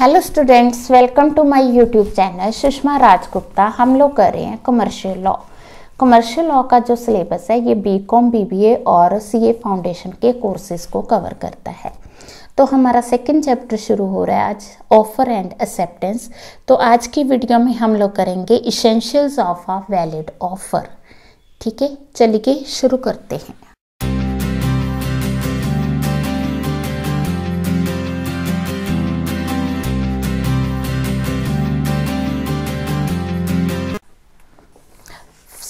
hello students welcome to my YouTube channel Sushma Rajgupta हम लोग कर रहे हैं कमर्शियल लॉ कमर्शियल लॉ का जो सिलेबस है ये बी कॉम बीबीए और सीए फाउंडेशन के कोर्सेज को कवर करता है तो हमारा सेकेंड चैप्टर शुरू हो रहा है आज ऑफर एंड एक्सेप्टेंस तो आज की वीडियो में हम लोग करेंगे essentials of a valid offer ठीक है चलिए शुरू करते हैं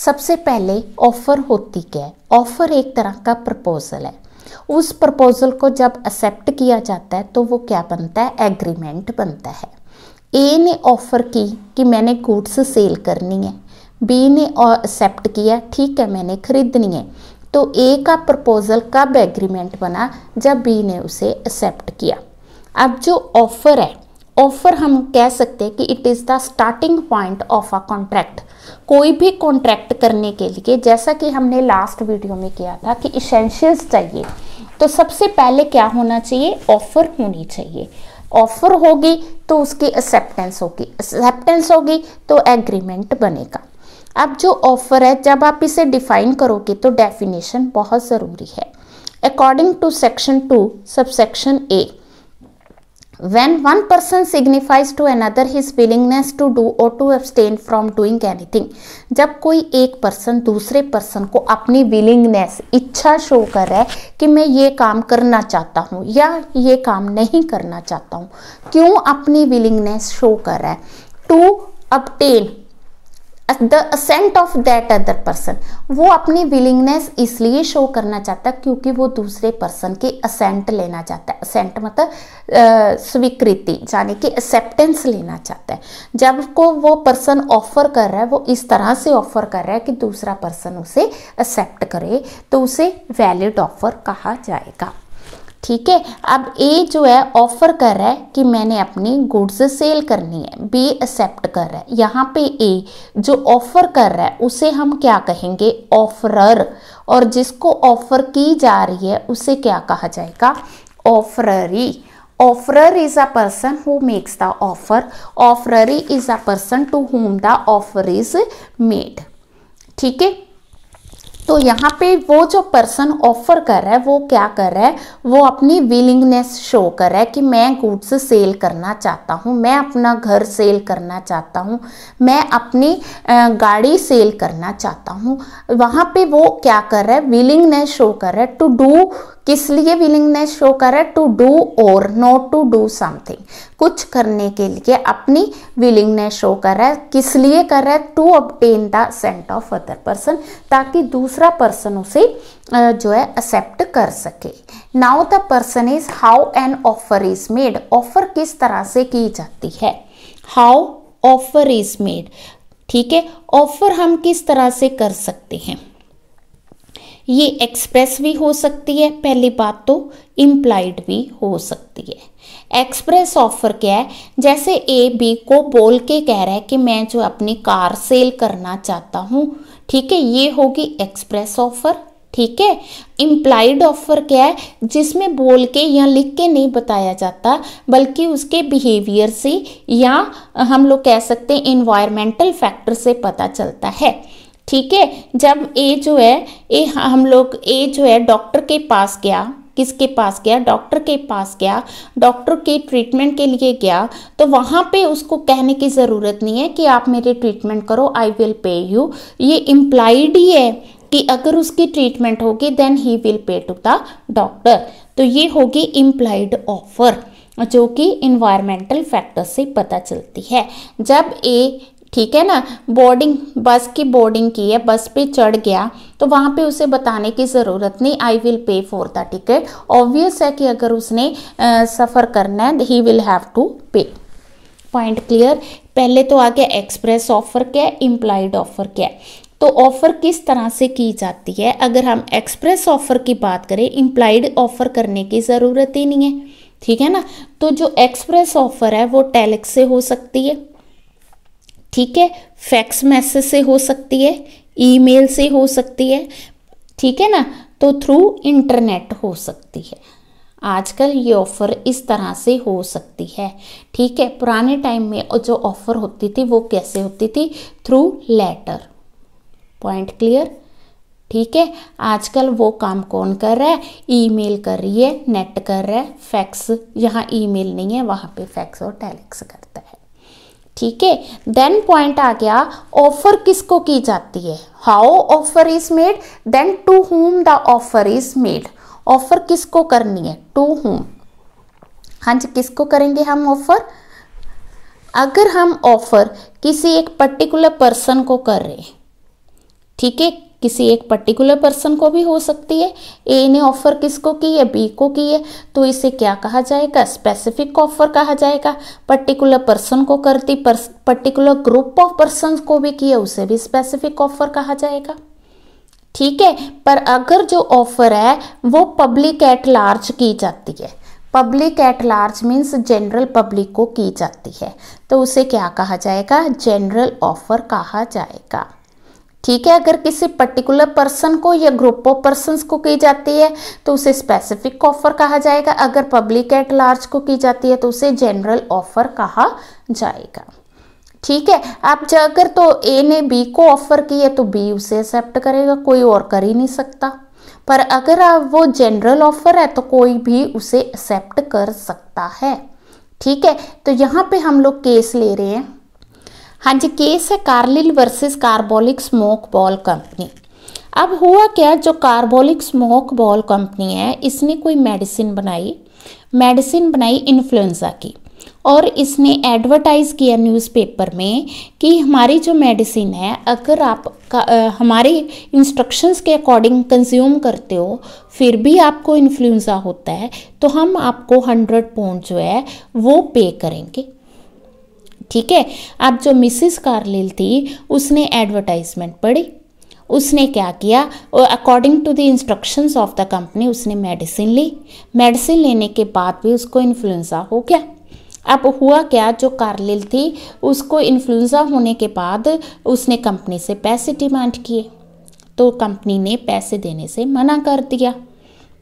सबसे पहले ऑफ़र होती क्या है ऑफ़र एक तरह का प्रपोज़ल है उस प्रपोज़ल को जब एक्सेप्ट किया जाता है तो वो क्या बनता है एग्रीमेंट बनता है ए ने ऑफ़र की कि मैंने गुड्स सेल करनी है बी ने एक्सेप्ट किया ठीक है मैंने खरीदनी है तो ए का प्रपोज़ल कब एग्रीमेंट बना जब बी ने उसे एक्सेप्ट किया अब जो ऑफ़र है ऑफर हम कह सकते हैं कि it is the starting point of a contract कोई भी कॉन्ट्रैक्ट करने के लिए जैसा कि हमने लास्ट वीडियो में किया था कि इसेंशियल्स चाहिए तो सबसे पहले क्या होना चाहिए ऑफर होनी चाहिए ऑफर होगी तो उसकी एक्सेप्टेंस होगी एक्सेप्टेंस होगी तो एग्रीमेंट बनेगा अब जो ऑफर है जब आप इसे डिफाइन करोगे तो डेफिनेशन बहुत ज़रूरी है according to section two subsection A When one person signifies to another his willingness to do or to abstain from doing anything, जब कोई एक पर्सन दूसरे पर्सन को अपनी विलिंगनेस इच्छा शो कर रहा है कि मैं ये काम करना चाहता हूँ या ये काम नहीं करना चाहता हूँ क्यों अपनी विलिंगनेस शो कर रहा है to obtain the assent of that other person वो अपनी विलिंगनेस इसलिए शो करना चाहता है क्योंकि वो दूसरे पर्सन के असेंट लेना चाहता है असेंट मतलब स्वीकृति यानी कि एक्सेप्टेंस लेना चाहता है जब को वो पर्सन ऑफर कर रहा है वो इस तरह से ऑफर कर रहा है कि दूसरा पर्सन उसे एक्सेप्ट करे तो उसे वैलिड ऑफर कहा जाएगा ठीक है अब ए जो है ऑफर कर रहा है कि मैंने अपनी गुड्स सेल करनी है बी एक्सेप्ट कर रहा है यहाँ पे ए जो ऑफर कर रहा है उसे हम क्या कहेंगे ऑफरर और जिसको ऑफर की जा रही है उसे क्या कहा जाएगा offeree offeror is a person who makes the offer offeree is a person to whom the offer is made ठीक है तो यहाँ पे वो जो पर्सन ऑफर कर रहा है वो क्या कर रहा है वो अपनी विलिंगनेस शो कर रहा है कि मैं गुड्स सेल करना चाहता हूँ मैं अपना घर सेल करना चाहता हूँ मैं अपनी गाड़ी सेल करना चाहता हूँ वहाँ पे वो क्या कर रहा है विलिंगनेस शो कर रहा है टू डू किस लिए विलिंगनेस शो कर रहा है टू डू और नॉट टू डू समथिंग कुछ करने के लिए अपनी विलिंगनेस शो कर रहा है किस लिए कर रहा है to obtain the assent of other person ताकि दूसरा पर्सन उसे जो है एक्सेप्ट कर सके now the person is how an offer is made offer किस तरह से की जाती है हाउ ऑफर इज मेड ठीक है ऑफर हम किस तरह से कर सकते हैं ये एक्सप्रेस भी हो सकती है पहली बात तो इम्प्लाइड भी हो सकती है एक्सप्रेस ऑफर क्या है जैसे ए बी को बोल के कह रहा है कि मैं जो अपनी कार सेल करना चाहता हूँ ठीक है ये होगी एक्सप्रेस ऑफर ठीक है इम्प्लाइड ऑफर क्या है जिसमें बोल के या लिख के नहीं बताया जाता बल्कि उसके बिहेवियर से या हम लोग कह सकते हैं इन्वायरमेंटल फैक्टर से पता चलता है ठीक है जब ए जो है ए हम लोग ए जो है डॉक्टर के पास गया किसके पास गया डॉक्टर के पास गया डॉक्टर के ट्रीटमेंट के लिए गया तो वहाँ पे उसको कहने की ज़रूरत नहीं है कि आप मेरे ट्रीटमेंट करो आई विल पे यू ये इम्प्लाइड ही है कि अगर उसकी ट्रीटमेंट होगी then he will pay to the doctor तो ये होगी इम्प्लाइड ऑफर जो कि इन्वायरमेंटल फैक्टर से पता चलती है जब ए ठीक है ना बोर्डिंग बस की बोर्डिंग की है बस पे चढ़ गया तो वहाँ पे उसे बताने की ज़रूरत नहीं I will pay for the ticket obvious है कि अगर उसने सफ़र करना है he will have to pay point clear पहले तो आ गया एक्सप्रेस ऑफर क्या है इम्प्लाइड ऑफर क्या है तो ऑफ़र किस तरह से की जाती है अगर हम एक्सप्रेस ऑफ़र की बात करें इम्प्लाइड ऑफ़र करने की ज़रूरत ही नहीं है ठीक है ना तो जो एक्सप्रेस ऑफ़र है वो टेलेक्स से हो सकती है ठीक है फैक्स मैसेज से हो सकती है ईमेल से हो सकती है ठीक है ना तो थ्रू इंटरनेट हो सकती है आजकल ये ऑफ़र इस तरह से हो सकती है ठीक है पुराने टाइम में जो ऑफ़र होती थी वो कैसे होती थी थ्रू लेटर पॉइंट क्लियर ठीक है आजकल वो काम कौन कर रहा है ईमेल कर रही है नेट कर रहा है फैक्स यहाँ ईमेल नहीं है वहाँ पे फैक्स और टेलेक्स कर ठीक है देन पॉइंट आ गया ऑफर किसको की जाती है how offer is made then to whom the offer is made offer किसको करनी है टू होम हाँ जी किसको करेंगे हम ऑफर अगर हम ऑफर किसी एक पर्टिकुलर पर्सन को कर रहे हैं ठीक है किसी एक पर्टिकुलर पर्सन को भी हो सकती है ए ने ऑफर किसको की है बी को की है तो इसे क्या कहा जाएगा स्पेसिफिक ऑफर कहा जाएगा पर्टिकुलर पर्सन को करती पर्टिकुलर ग्रुप ऑफ पर्सन को भी की है उसे भी स्पेसिफिक ऑफर कहा जाएगा ठीक है पर अगर जो ऑफर है वो पब्लिक एट लार्ज की जाती है public at large means general public को की जाती है तो उसे क्या कहा जाएगा जनरल ऑफर कहा जाएगा ठीक है अगर किसी पर्टिकुलर पर्सन को या ग्रुप ऑफ पर्सन को की जाती है तो उसे स्पेसिफिक ऑफर कहा जाएगा अगर पब्लिक एट लार्ज को की जाती है तो उसे जनरल ऑफर कहा जाएगा ठीक है आप अगर तो ए ने बी को ऑफर की है तो बी उसे एक्सेप्ट करेगा कोई और कर ही नहीं सकता पर अगर आप वो जनरल ऑफर है तो कोई भी उसे एक्सेप्ट कर सकता है ठीक है तो यहाँ पे हम लोग केस ले रहे हैं हाँ जी केस है Carlill versus Carbolic Smoke Ball Company अब हुआ क्या जो कार्बोलिक स्मोक बॉल कंपनी है इसने कोई मेडिसिन बनाई मेडिसिन बनाई इन्फ्लुएंजा की और इसने एडवर्टाइज़ किया न्यूज़पेपर में कि हमारी जो मेडिसिन है अगर आप का, आ, हमारे इंस्ट्रक्शंस के अकॉर्डिंग कंज्यूम करते हो फिर भी आपको इन्फ्लुएंजा होता है तो हम आपको हंड्रेड पाउंड जो है वो पे करेंगे ठीक है अब जो मिसिस कार्लिल थी उसने एडवर्टाइजमेंट पढ़ी उसने क्या किया according to the instructions of the company उसने मेडिसिन ली मेडिसिन लेने के बाद भी उसको इन्फ्लुएंजा हो गया अब हुआ क्या जो कार्लिल थी उसको इन्फ्लुएंजा होने के बाद उसने कंपनी से पैसे डिमांड किए तो कंपनी ने पैसे देने से मना कर दिया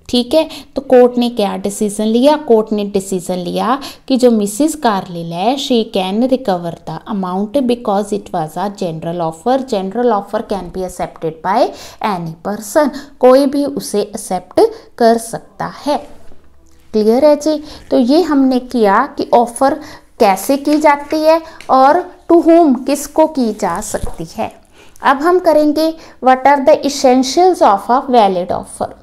ठीक है तो कोर्ट ने क्या डिसीजन लिया कोर्ट ने डिसीजन लिया कि जो मिसिस कार्लिल है she can recover the amount because it was a general offer general offer can be accepted by any person कोई भी उसे एक्सेप्ट कर सकता है क्लियर है जी तो ये हमने किया कि ऑफर कैसे की जाती है और टू होम किसको की जा सकती है अब हम करेंगे what are the essentials of a valid offer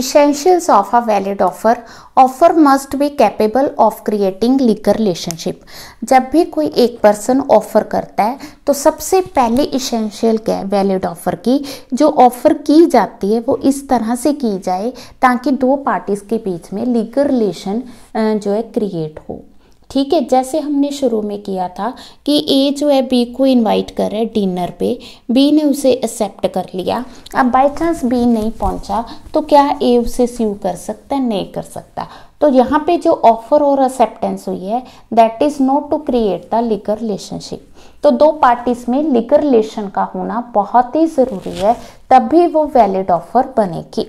Essentials of a valid offer offer must be capable of creating legal relationship जब भी कोई एक पर्सन ऑफर करता है तो सबसे पहले इसेंशियल क्या है वैलिड ऑफर की जो ऑफर की जाती है वो इस तरह से की जाए ताकि दो पार्टीज़ के बीच में लीगल रिलेशन जो है क्रिएट हो ठीक है जैसे हमने शुरू में किया था कि ए जो है बी को इनवाइट कर रहा है डिनर पे बी ने उसे एक्सेप्ट कर लिया अब बाय चांस बी नहीं पहुंचा तो क्या ए उसे सीव कर सकता है नहीं कर सकता तो यहाँ पे जो ऑफर और एक्सेप्टेंस हुई है that is not to create the legal relationship तो दो पार्टीज में लीगल रिलेशन का होना बहुत ही ज़रूरी है तब भी वो वैलिड ऑफर बनेगी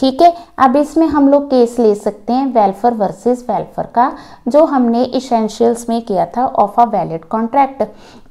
ठीक है अब इसमें हम लोग केस ले सकते हैं वेलफेयर वर्सेस वेलफेयर का जो हमने इसेंशियल्स में किया था ऑफ तो अ वैलिड कॉन्ट्रैक्ट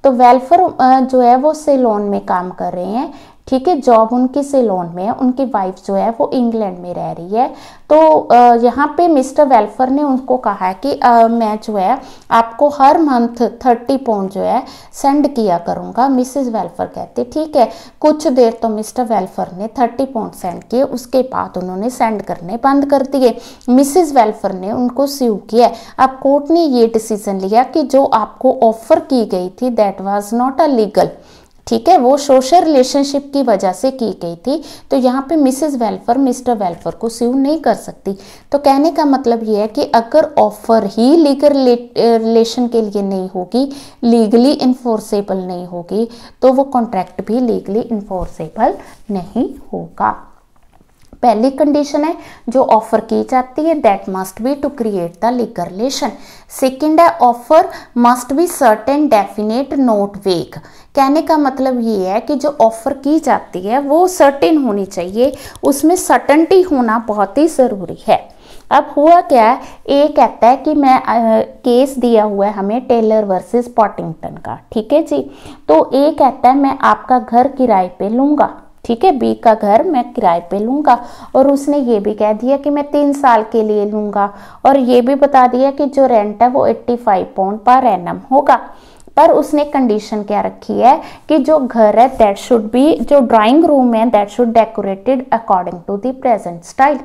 तो वेलफेयर जो है वो सेलोन में काम कर रहे हैं ठीक है जॉब उनकी सिलोन में है उनकी वाइफ जो है वो इंग्लैंड में रह रही है तो यहाँ पे मिस्टर वेल्फर ने उनको कहा है कि आ, मैं जो है आपको हर मंथ थर्टी पाउंड जो है सेंड किया करूँगा मिसिज वेल्फर कहते ठीक है कुछ देर तो मिस्टर वेल्फर ने थर्टी पाउंड सेंड किए उसके बाद उन्होंने सेंड करने बंद कर दिए मिसिज वेल्फर ने उनको स्यू किया अब कोर्ट ने ये डिसीजन लिया कि जो आपको ऑफर की गई थी that was not a legal ठीक है वो सोशल रिलेशनशिप की वजह से की गई थी तो यहाँ पे मिसेस वेलफर मिस्टर वेलफर को स्यू नहीं कर सकती तो कहने का मतलब ये है कि अगर ऑफर ही लीगल रिलेशन के लिए नहीं होगी लीगली इन्फोर्सेबल नहीं होगी तो वो कॉन्ट्रैक्ट भी लीगली इन्फोर्सेबल नहीं होगा पहली कंडीशन है जो ऑफर की जाती है that must be to create the legal relation second है offer must be certain definite not vague कहने का मतलब ये है कि जो ऑफ़र की जाती है वो सर्टेन होनी चाहिए उसमें सर्टनटी होना बहुत ही ज़रूरी है अब हुआ क्या है ए कहता है कि मैं आ, केस दिया हुआ है हमें टेलर वर्सेस पॉटिंगटन का ठीक है जी तो ए कहता है मैं आपका घर किराए पे लूँगा ठीक है बी का घर मैं किराए पे लूँगा और उसने ये भी कह दिया कि मैं तीन साल के लिए लूँगा और ये भी बता दिया कि जो रेंट है वो 85 फाइव पाउंड पर एनम होगा पर उसने कंडीशन क्या रखी है कि जो घर है दैट शुड बी जो ड्राइंग रूम है that should decorated according to the present style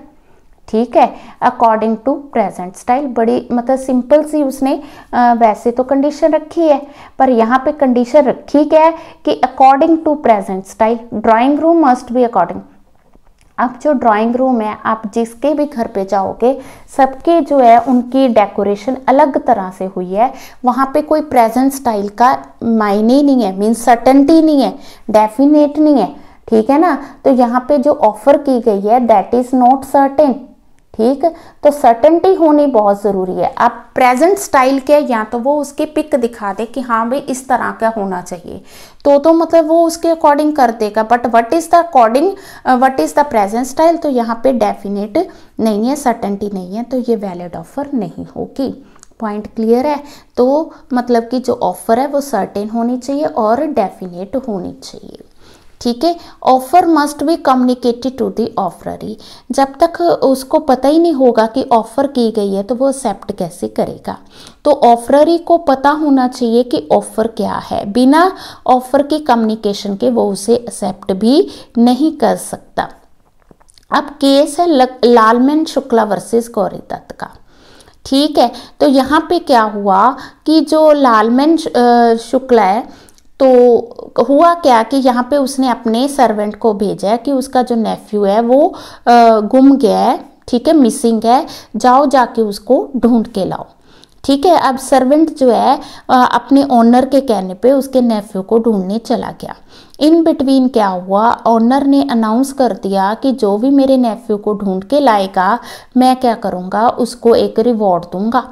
ठीक है अकॉर्डिंग टू प्रेजेंट स्टाइल बड़ी मतलब सिंपल सी उसने आ, वैसे तो कंडीशन रखी है पर यहाँ पे कंडीशन रखी क्या है कि according to present style drawing room must be according अब जो ड्राइंग रूम है आप जिसके भी घर पे जाओगे सबके जो है उनकी डेकोरेशन अलग तरह से हुई है वहाँ पे कोई प्रेजेंट स्टाइल का मायने नहीं है मीन सर्टनटी नहीं है डेफिनेट नहीं है ठीक है ना तो यहाँ पे जो ऑफर की गई है दैट इज़ नॉट सर्टेन ठीक तो सर्टेनिटी होनी बहुत ज़रूरी है आप प्रेजेंट स्टाइल के या तो वो उसकी पिक दिखा दे कि हाँ भाई इस तरह का होना चाहिए तो तो मतलब वो उसके अकॉर्डिंग कर देगा but what is the according what is the present style तो यहाँ पे डेफिनेट नहीं है सर्टेनिटी नहीं है तो ये वैलिड ऑफर नहीं होगी पॉइंट क्लियर है तो मतलब कि जो ऑफ़र है वो सर्टेन होनी चाहिए और डेफिनेट होनी चाहिए ठीक है offer must be communicated to the offeree जब तक उसको पता ही नहीं होगा कि ऑफर की गई है तो वो एक्सेप्ट कैसे करेगा तो ऑफररी को पता होना चाहिए कि ऑफर क्या है बिना ऑफर के कम्युनिकेशन के वो उसे एक्सेप्ट भी नहीं कर सकता अब केस है लालमेन शुक्ला वर्सेस गौरी दत्त का ठीक है तो यहाँ पे क्या हुआ कि जो लालमेन शुक्ला है तो हुआ क्या कि यहाँ पे उसने अपने सर्वेंट को भेजा है कि उसका जो नेफ्यू है वो गुम गया है ठीक है मिसिंग है जाओ जाके उसको ढूंढ के लाओ ठीक है अब सर्वेंट जो है अपने ओनर के कहने पे उसके नेफ्यू को ढूंढने चला गया इन बिटवीन क्या हुआ ऑनर ने अनाउंस कर दिया कि जो भी मेरे नेफ्यू को ढूंढ के लाएगा मैं क्या करूँगा उसको एक रिवॉर्ड दूंगा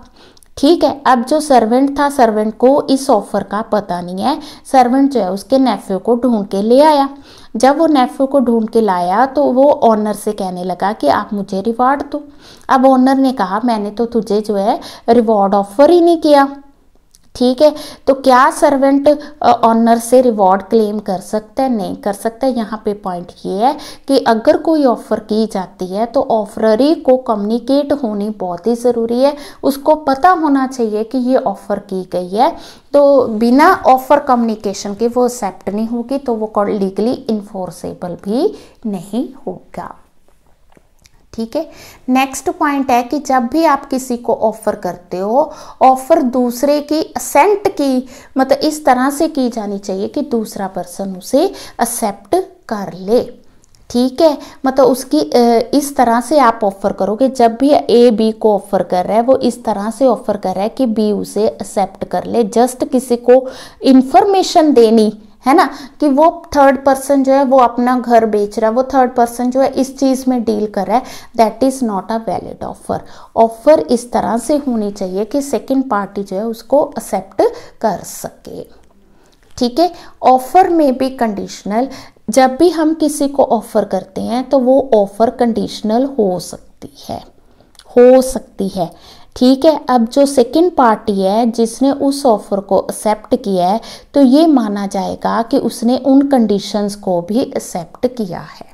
ठीक है अब जो सर्वेंट था सर्वेंट को इस ऑफर का पता नहीं है सर्वेंट जो है उसके नेफ्यू को ढूंढ के ले आया जब वो नेफ्यू को ढूंढ के लाया तो वो ऑनर से कहने लगा कि आप मुझे रिवार्ड दो अब ऑनर ने कहा मैंने तो तुझे जो है रिवॉर्ड ऑफर ही नहीं किया ठीक है तो क्या सर्वेंट ऑनर से रिवॉर्ड क्लेम कर सकता है नहीं कर सकता है यहाँ पे पॉइंट ये है कि अगर कोई ऑफर की जाती है तो ऑफररी को कम्युनिकेट होनी बहुत ही ज़रूरी है उसको पता होना चाहिए कि ये ऑफ़र की गई है तो बिना ऑफ़र कम्युनिकेशन के वो एक्सेप्ट नहीं होगी तो वो लीगली इन्फोर्सेबल भी नहीं होगा ठीक है नेक्स्ट पॉइंट है कि जब भी आप किसी को ऑफर करते हो ऑफर दूसरे की असेंट की मतलब इस तरह से की जानी चाहिए कि दूसरा पर्सन उसे एक्सेप्ट कर ले ठीक है मतलब उसकी इस तरह से आप ऑफर करोगे जब भी ए बी को ऑफर कर रहा है वो इस तरह से ऑफर कर रहा है कि बी उसे एक्सेप्ट कर ले जस्ट किसी को इंफॉर्मेशन देनी है ना कि वो थर्ड पर्सन जो है वो अपना घर बेच रहा है वो थर्ड पर्सन जो है इस चीज़ में डील कर रहा है that is not a valid offer offer इस तरह से होनी चाहिए कि सेकेंड पार्टी जो है उसको एक्सेप्ट कर सके ठीक है ऑफर में भी कंडीशनल जब भी हम किसी को ऑफर करते हैं तो वो ऑफर कंडीशनल हो सकती है हो सकती है ठीक है अब जो सेकंड पार्टी है जिसने उस ऑफर को एक्सेप्ट किया है तो ये माना जाएगा कि उसने उन कंडीशंस को भी एक्सेप्ट किया है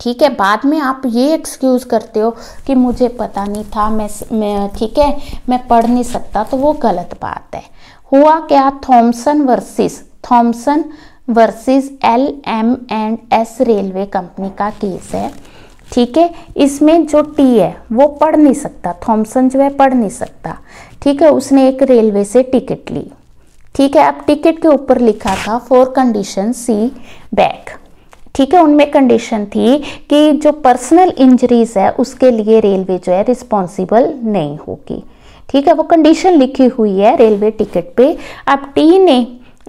ठीक है बाद में आप ये एक्सक्यूज़ करते हो कि मुझे पता नहीं था मैं, ठीक है मैं पढ़ नहीं सकता तो वो गलत बात है हुआ क्या Thomson versus Thomson versus L M and S railway company का केस है ठीक है इसमें जो टी है वो पढ़ नहीं सकता थॉमसन जो है पढ़ नहीं सकता ठीक है उसने एक रेलवे से टिकट ली ठीक है अब टिकट के ऊपर लिखा था फोर कंडीशन सी बैक ठीक है उनमें कंडीशन थी कि जो पर्सनल इंजरीज है उसके लिए रेलवे जो है रिस्पॉन्सिबल नहीं होगी ठीक है वो कंडीशन लिखी हुई है रेलवे टिकट पे अब टी ने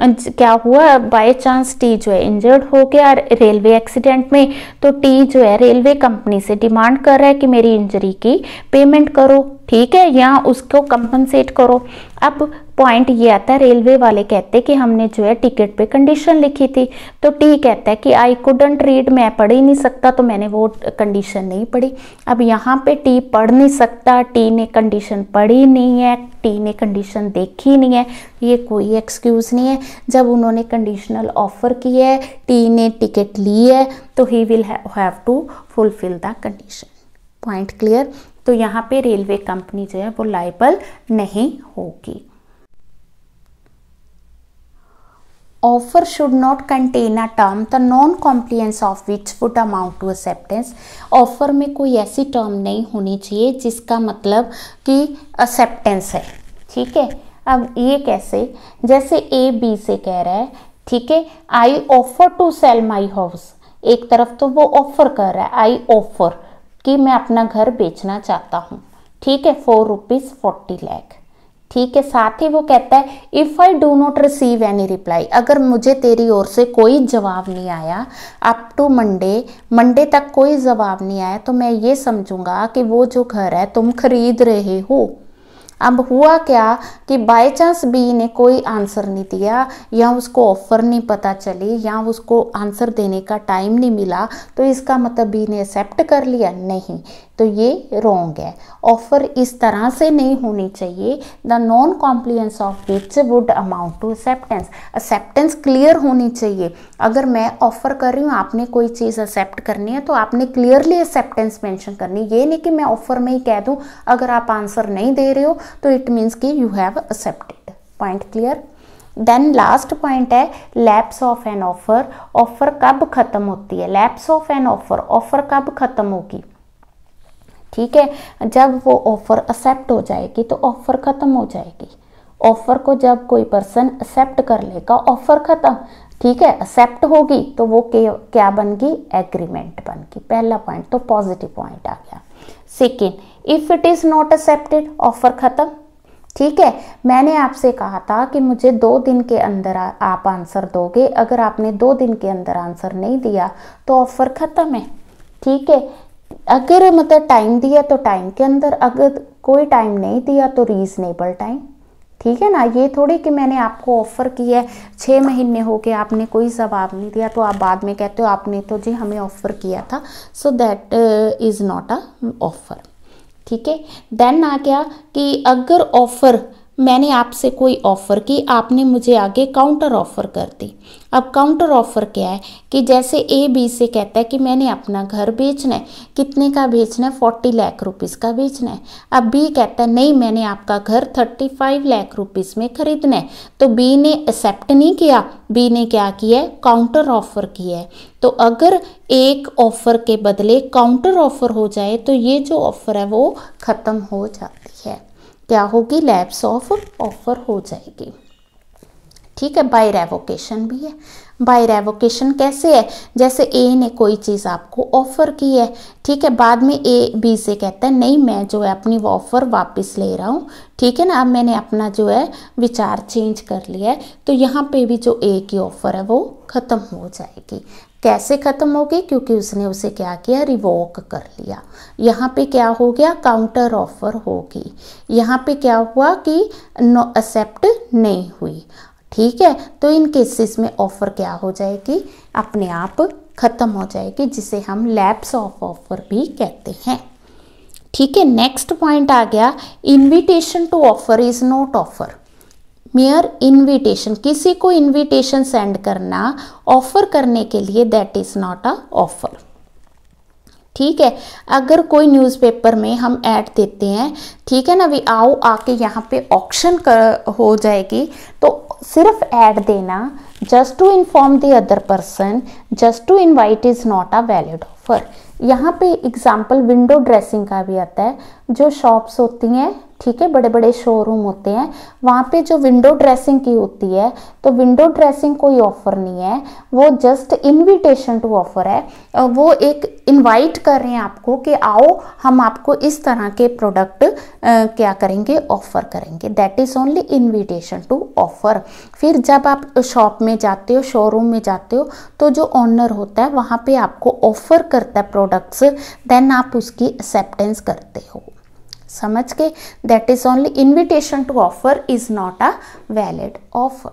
क्या हुआ बाय चांस टी जो है इंजर्ड हो गया रेलवे एक्सीडेंट में तो टी जो है रेलवे कंपनी से डिमांड कर रहा है कि मेरी इंजरी की पेमेंट करो ठीक है या उसको कंपनसेट करो अब पॉइंट ये आता है रेलवे वाले कहते कि हमने जो है टिकट पे कंडीशन लिखी थी तो टी कहता है कि आई कुडंट रीड मैं पढ़ ही नहीं सकता तो मैंने वो कंडीशन नहीं पढ़ी अब यहाँ पे टी पढ़ नहीं सकता टी ने कंडीशन पढ़ी नहीं है टी ने कंडीशन देखी नहीं है ये कोई एक्सक्यूज़ नहीं है जब उन्होंने कंडीशनल ऑफर की है टी ने टिकट ली है तो he will have to fulfil the condition point clear तो यहाँ पे रेलवे कंपनी जो है वो लाइबल नहीं होगी offer should not contain a term the non compliance of which would amount to acceptance offer में कोई ऐसी टर्म नहीं होनी चाहिए जिसका मतलब कि एक्सेप्टेंस है ठीक है अब ये कैसे जैसे ए बी से कह रहा है ठीक है I offer to sell my house एक तरफ तो वो ऑफर कर रहा है आई ऑफर कि मैं अपना घर बेचना चाहता हूँ ठीक है फोर रुपीज़ फोर्टी लैख ठीक है साथ ही वो कहता है if I do not receive any reply अगर मुझे तेरी ओर से कोई जवाब नहीं आया अप टू मंडे मंडे तक कोई जवाब नहीं आया तो मैं ये समझूंगा कि वो जो घर है तुम खरीद रहे हो अब हुआ क्या कि बाय चांस बी ने कोई आंसर नहीं दिया या उसको ऑफर नहीं पता चली या उसको आंसर देने का टाइम नहीं मिला तो इसका मतलब बी ने एक्सेप्ट कर लिया नहीं तो ये रॉन्ग है ऑफर इस तरह से नहीं होनी चाहिए the non compliance of which would amount to acceptance acceptance clear होनी चाहिए अगर मैं ऑफर कर रही हूँ आपने कोई चीज़ एक्सेप्ट करनी है तो आपने क्लियरली एक्सेप्टेंस मेंशन करनी ये नहीं कि मैं ऑफर में ही कह दूँ अगर आप आंसर नहीं दे रहे हो तो इट मीन्स कि you have accepted point clear then last point है lapse of an offer offer कब खत्म होती है lapse of an offer offer कब खत्म होगी ठीक है जब वो ऑफर एक्सेप्ट हो जाएगी तो ऑफर खत्म हो जाएगी ऑफर को जब कोई पर्सन एक्सेप्ट कर लेगा ऑफर खत्म ठीक है एक्सेप्ट होगी तो वो क्या बनगी एग्रीमेंट बनगी पहला पॉइंट तो पॉजिटिव पॉइंट आ गया second if it is not accepted offer खत्म ठीक है मैंने आपसे कहा था कि मुझे दो दिन के अंदर आप आंसर दोगे अगर आपने दो दिन के अंदर आंसर नहीं दिया तो ऑफर खत्म है ठीक है अगर मतलब टाइम दिया तो टाइम के अंदर अगर कोई टाइम नहीं दिया तो रीजनेबल टाइम ठीक है ना ये थोड़ी कि मैंने आपको ऑफ़र की है छः महीने हो गए आपने कोई जवाब नहीं दिया तो आप बाद में कहते हो आपने तो जी हमें ऑफ़र किया था so that is not a offer ठीक है देन आ गया कि अगर ऑफ़र मैंने आपसे कोई ऑफ़र की आपने मुझे आगे काउंटर ऑफ़र कर दी अब काउंटर ऑफ़र क्या है कि जैसे ए बी से कहता है कि मैंने अपना घर बेचना है कितने का बेचना है फोर्टी लाख रुपीज़ का बेचना है अब बी कहता है नहीं मैंने आपका घर थर्टी फाइव लाख रुपीज़ में ख़रीदना है तो बी ने एक्सेप्ट नहीं किया बी ने क्या किया है काउंटर ऑफ़र किया है तो अगर एक ऑफ़र के बदले काउंटर ऑफ़र हो जाए तो ये जो ऑफ़र है वो ख़त्म हो जाती है क्या होगी लैब्स ऑफ ऑफर हो जाएगी ठीक है बाय रेवोकेशन भी है बाय रेवोकेशन कैसे है जैसे ए ने कोई चीज़ आपको ऑफ़र की है ठीक है बाद में ए बी से कहता है नहीं मैं जो है अपनी वो ऑफ़र वापस ले रहा हूँ ठीक है ना अब मैंने अपना जो है विचार चेंज कर लिया है तो यहाँ पे भी जो ए की ऑफ़र है वो ख़त्म हो जाएगी कैसे ख़त्म हो गई क्योंकि उसने उसे क्या किया रिवोक कर लिया यहाँ पे क्या हो गया काउंटर ऑफर होगी यहाँ पे क्या हुआ कि नो एक्सेप्ट नहीं हुई ठीक है तो इन केसेस में ऑफ़र क्या हो जाएगी अपने आप ख़त्म हो जाएगी जिसे हम लैप्स ऑफ ऑफ़र भी कहते हैं ठीक है नेक्स्ट पॉइंट आ गया invitation to offer is not offer mere invitation किसी को इनविटेशन सेंड करना ऑफर करने के लिए that is not a offer ठीक है अगर कोई न्यूज़पेपर में हम ऐड देते हैं ठीक है ना भी आओ आके यहाँ पे ऑक्शन कर हो जाएगी तो सिर्फ ऐड देना just to inform the other person just to invite is not a valid offer यहाँ पे एग्जाम्पल विंडो ड्रेसिंग का भी आता है जो शॉप्स होती हैं ठीक है बड़े बड़े शोरूम होते हैं वहाँ पे जो विंडो ड्रेसिंग की होती है तो विंडो ड्रेसिंग कोई ऑफर नहीं है वो जस्ट इनविटेशन टू ऑफर है वो एक इनवाइट कर रहे हैं आपको कि आओ हम आपको इस तरह के प्रोडक्ट क्या करेंगे ऑफर करेंगे that is only invitation to offer फिर जब आप शॉप में जाते हो शोरूम में जाते हो तो जो ऑनर होता है वहाँ पर आपको ऑफर करता है प्रोडक्ट्स देन आप उसकी एक्सेप्टेंस करते हो समझ के that is only invitation to offer is not a valid offer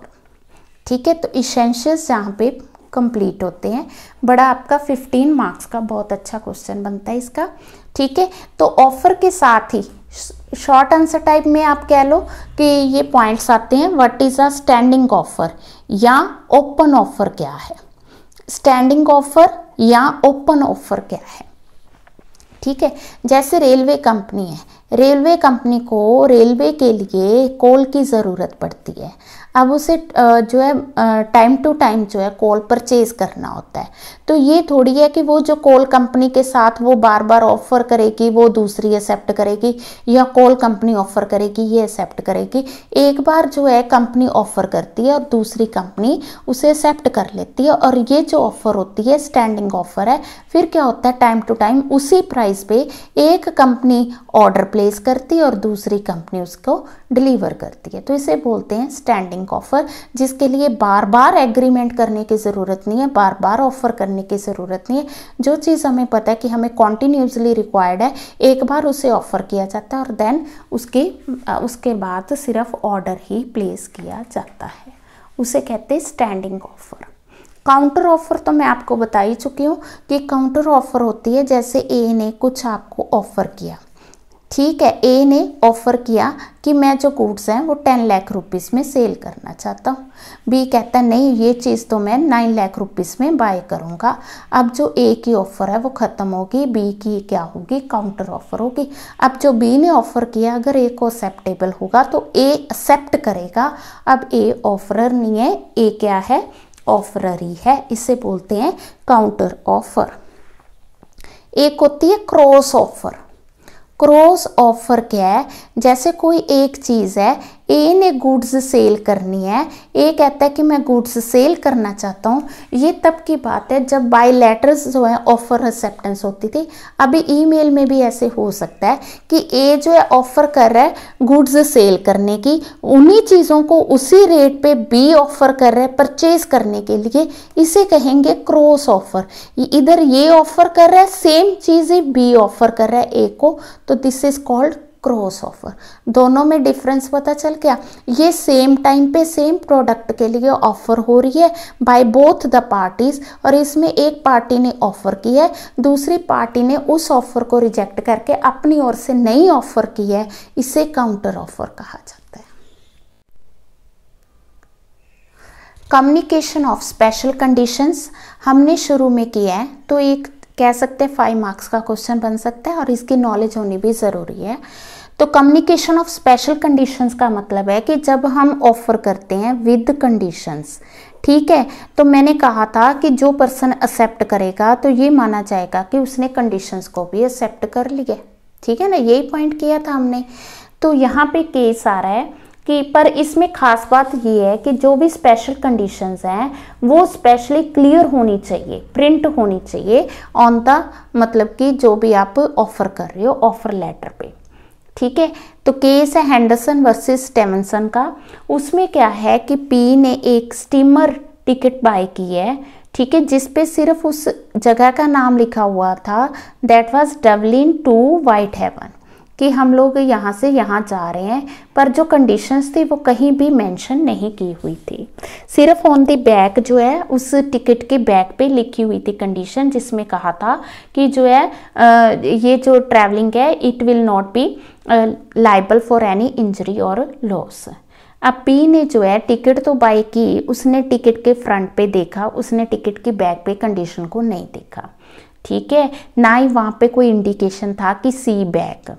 ठीक है तो इसेंशियल्स यहाँ पे कंप्लीट होते हैं बड़ा आपका 15 मार्क्स का बहुत अच्छा क्वेश्चन बनता है इसका ठीक है तो ऑफर के साथ ही शॉर्ट आंसर टाइप में आप कह लो कि ये पॉइंट्स आते हैं what is a standing offer या ओपन ऑफर क्या है स्टैंडिंग ऑफर या ओपन ऑफर क्या है ठीक है जैसे रेलवे कंपनी है रेलवे कंपनी को रेलवे के लिए कोल की ज़रूरत पड़ती है अब उसे जो है टाइम टू टाइम जो है कॉल परचेज करना होता है तो ये थोड़ी है कि वो जो कॉल कंपनी के साथ वो बार बार ऑफर करेगी वो दूसरी एक्सेप्ट करेगी या कॉल कंपनी ऑफर करेगी ये एक्सेप्ट करेगी एक बार जो है कंपनी ऑफर करती है और दूसरी कंपनी उसे एक्सेप्ट कर लेती है और ये जो ऑफर होती है स्टैंडिंग ऑफर है फिर क्या होता है टाइम टू टाइम उसी प्राइस पे एक कंपनी ऑर्डर प्लेस करती है और दूसरी कंपनी उसको डिलीवर करती है तो इसे बोलते हैं स्टैंडिंग बैंक ऑफर जिसके लिए बार बार एग्रीमेंट करने की ज़रूरत नहीं है बार बार ऑफर करने की ज़रूरत नहीं है जो चीज़ हमें पता है कि हमें कॉन्टीन्यूसली रिक्वायर्ड है एक बार उसे ऑफर किया जाता है और देन उसके उसके बाद सिर्फ ऑर्डर ही प्लेस किया जाता है उसे कहते हैं स्टैंडिंग ऑफर काउंटर ऑफर तो मैं आपको बता ही चुकी हूँ कि काउंटर ऑफर होती है जैसे ए ने कुछ आपको ऑफर किया ठीक है ए ने ऑफ़र किया कि मैं जो गुड्स हैं वो टेन लाख रुपीस में सेल करना चाहता हूँ बी कहता नहीं ये चीज़ तो मैं नाइन लाख रुपीस में बाय करूँगा अब जो ए की ऑफ़र है वो ख़त्म होगी बी की क्या होगी काउंटर ऑफ़र होगी अब जो बी ने ऑफ़र किया अगर ए को एक्सेप्टेबल होगा तो ए एक्सेप्ट करेगा अब ए ऑफरर नहीं है ए क्या है ऑफरर ही है इसे बोलते हैं काउंटर ऑफ़र एक होती है क्रॉस ऑफ़र क्रॉस ऑफर क्या है जैसे कोई एक चीज़ है ए ने गुड्स सेल करनी है ए कहता है कि मैं गुड्स सेल करना चाहता हूँ ये तब की बात है जब बाई लेटर्स जो है ऑफर एक्सेप्टेंस होती थी अभी ईमेल में भी ऐसे हो सकता है कि ए जो है ऑफर कर रहा है गुड्स सेल करने की उन्हीं चीज़ों को उसी रेट पे बी ऑफर कर रहा है परचेज करने के लिए इसे कहेंगे क्रॉस ऑफर इधर ये ऑफर कर रहा है सेम चीज़ ही बी ऑफर कर रहा है ए को तो this is called cross offer दोनों में डिफरेंस पता चल गया ये सेम टाइम पे सेम प्रोडक्ट के लिए ऑफर हो रही है बाय बोथ द पार्टीज और इसमें एक पार्टी ने ऑफर की है दूसरी पार्टी ने उस ऑफर को रिजेक्ट करके अपनी ओर से नई ऑफर की है इसे काउंटर ऑफर कहा जाता है कम्युनिकेशन ऑफ स्पेशल कंडीशंस हमने शुरू में किया है तो एक कह सकते हैं फाइव मार्क्स का क्वेश्चन बन सकता है और इसकी नॉलेज होनी भी ज़रूरी है तो कम्युनिकेशन ऑफ स्पेशल कंडीशंस का मतलब है कि जब हम ऑफर करते हैं विद कंडीशंस ठीक है तो मैंने कहा था कि जो पर्सन एक्सेप्ट करेगा तो ये माना जाएगा कि उसने कंडीशंस को भी एक्सेप्ट कर लिया ठीक है ना यही पॉइंट किया था हमने तो यहाँ पे केस आ रहा है कि पर इसमें खास बात ये है कि जो भी स्पेशल कंडीशंस हैं वो स्पेशली क्लियर होनी चाहिए प्रिंट होनी चाहिए ऑन द मतलब कि जो भी आप ऑफ़र कर रहे हो ऑफ़र लेटर पे ठीक है तो केस है हैंडरसन वर्सेस स्टेवनसन का उसमें क्या है कि पी ने एक स्टीमर टिकट बाय की है ठीक है जिस पे सिर्फ उस जगह का नाम लिखा हुआ था that was Dublin to Whitehaven कि हम लोग यहाँ से यहाँ जा रहे हैं पर जो कंडीशंस थी वो कहीं भी मेंशन नहीं की हुई थी सिर्फ ऑन द बैक जो है उस टिकट के बैक पे लिखी हुई थी कंडीशन जिसमें कहा था कि जो है ये जो ट्रैवलिंग है it will not be liable for any injury और लॉस अब पी ने जो है टिकट तो बाई की उसने टिकट के फ्रंट पे देखा उसने टिकट के बैक पे कंडीशन को नहीं देखा ठीक है ना ही वहाँ पे कोई इंडिकेशन था कि सी बैक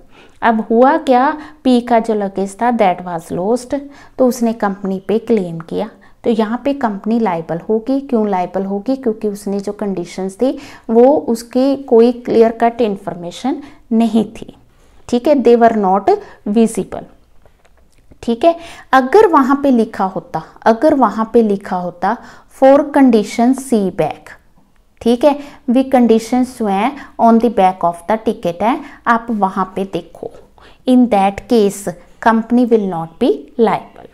अब हुआ क्या पी का जो लगेज था दैट वाज लोस्ट तो उसने कंपनी पे क्लेम किया तो यहाँ पे कंपनी लाइबल होगी क्यों लाइबल होगी क्योंकि उसने जो कंडीशंस थी वो उसकी कोई क्लियर कट इन्फॉर्मेशन नहीं थी ठीक है दे वर नॉट विजिबल ठीक है अगर वहाँ पे लिखा होता अगर वहाँ पे लिखा होता फॉर कंडीशन सी बैक ठीक है वी कंडीशन जो है on the back of the ticket है आप वहाँ पे देखो in that case company will not be liable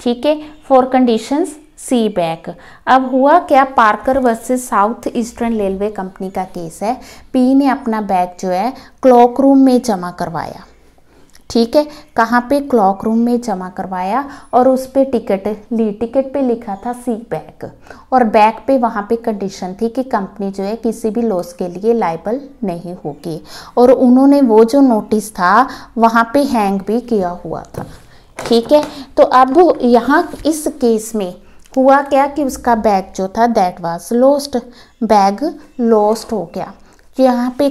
ठीक है फॉर कंडीशंस सी बैक अब हुआ क्या Parker versus South Eastern Railway company का केस है पी ने अपना बैग जो है क्लॉक रूम में जमा करवाया ठीक है कहाँ पे क्लॉक रूम में जमा करवाया और उस पर टिकट ली टिकट पे लिखा था सी बैक और बैक पे वहाँ पे कंडीशन थी कि कंपनी जो है किसी भी लॉस के लिए लाइबल नहीं होगी और उन्होंने वो जो नोटिस था वहाँ पे हैंग भी किया हुआ था ठीक है तो अब यहाँ इस केस में हुआ क्या कि उसका बैग जो था that was lost bag lost हो गया यहाँ पे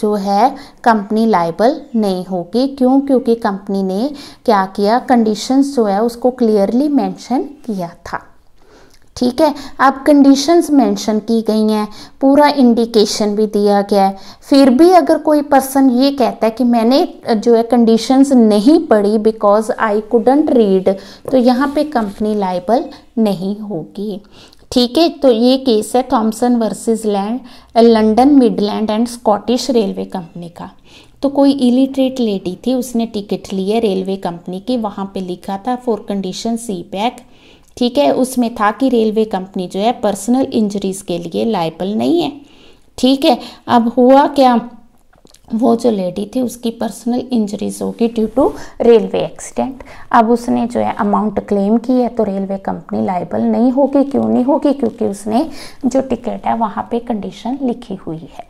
जो है कंपनी लाइबल नहीं होगी क्यों क्योंकि कंपनी ने क्या किया कंडीशंस जो है उसको क्लियरली मेंशन किया था ठीक है अब कंडीशंस मेंशन की गई हैं पूरा इंडिकेशन भी दिया गया है फिर भी अगर कोई पर्सन ये कहता है कि मैंने जो है कंडीशंस नहीं पढ़ी बिकॉज आई कुडंट रीड तो यहाँ पे कंपनी लाइबल नहीं होगी ठीक है तो ये केस है Thomson versus land London Midland and Scottish Railway company का तो कोई इलिटरेट लेडी थी उसने टिकट ली है रेलवे कंपनी की वहाँ पे लिखा था फॉर कंडीशन सी पैक ठीक है उसमें था कि रेलवे कंपनी जो है पर्सनल इंजरीज के लिए लाइबल नहीं है ठीक है अब हुआ क्या वो जो लेडी थी उसकी पर्सनल इंजरीज होगी ड्यू टू रेलवे एक्सीडेंट अब उसने जो है अमाउंट क्लेम की है तो रेलवे कंपनी लाइबल नहीं होगी क्यों नहीं होगी क्योंकि उसने जो टिकट है वहाँ पे कंडीशन लिखी हुई है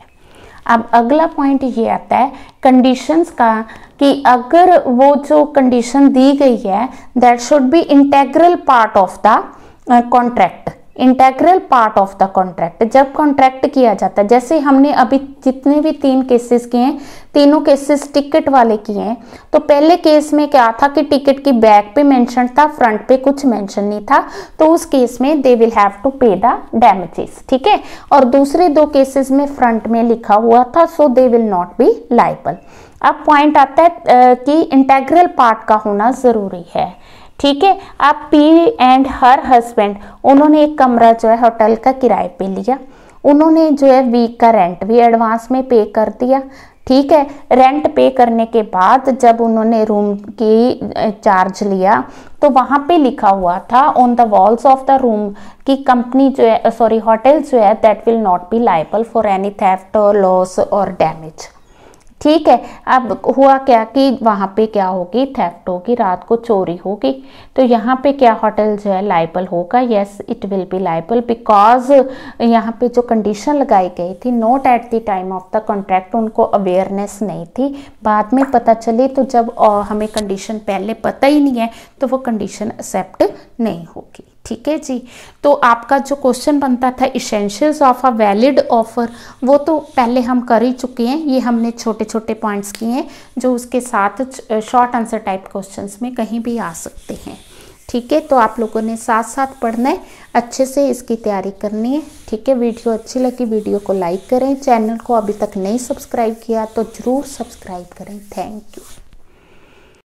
अब अगला पॉइंट ये आता है कंडीशंस का कि अगर वो जो कंडीशन दी गई है that should be integral part of the contract integral part of the contract जब कॉन्ट्रैक्ट किया जाता है जैसे हमने अभी जितने भी तीन केसेस किए हैं तीनों केसेस टिकट वाले किए हैं तो पहले केस में क्या था कि टिकट की बैक पे मेंशन था फ्रंट पे कुछ मेंशन नहीं था तो उस केस में they will have to pay the damages ठीक है और दूसरे दो केसेस में फ्रंट में लिखा हुआ था so they will not be liable अब पॉइंट आता है कि इंटेग्रल पार्ट का होना ज़रूरी है ठीक है आप पी एंड हर हस्बैंड उन्होंने एक कमरा जो है होटल का किराए पे लिया उन्होंने जो है वीक का रेंट भी एडवांस में पे कर दिया ठीक है रेंट पे करने के बाद जब उन्होंने रूम की चार्ज लिया तो वहाँ पे लिखा हुआ था on the walls of the room की कंपनी जो है सॉरी होटल जो है that will not be liable for any theft loss और डैमेज ठीक है अब हुआ क्या कि वहाँ पे क्या होगी थेफ्ट होगी रात को चोरी होगी तो यहाँ पे क्या होटल जो है लाइबल होगा yes it will be liable because यहाँ पे जो कंडीशन लगाई गई थी not at the time of the contract उनको अवेयरनेस नहीं थी बाद में पता चली तो जब हमें कंडीशन पहले पता ही नहीं है तो वो कंडीशन एक्सेप्ट नहीं होगी ठीक है जी तो आपका जो क्वेश्चन बनता था essentials of a valid offer वो तो पहले हम कर ही चुके हैं ये हमने छोटे छोटे पॉइंट्स किए हैं जो उसके साथ शॉर्ट आंसर टाइप क्वेश्चंस में कहीं भी आ सकते हैं ठीक है तो आप लोगों ने साथ साथ पढ़ना है अच्छे से इसकी तैयारी करनी है ठीक है वीडियो अच्छी लगी वीडियो को लाइक करें चैनल को अभी तक नहीं सब्सक्राइब किया तो ज़रूर सब्सक्राइब करें थैंक यू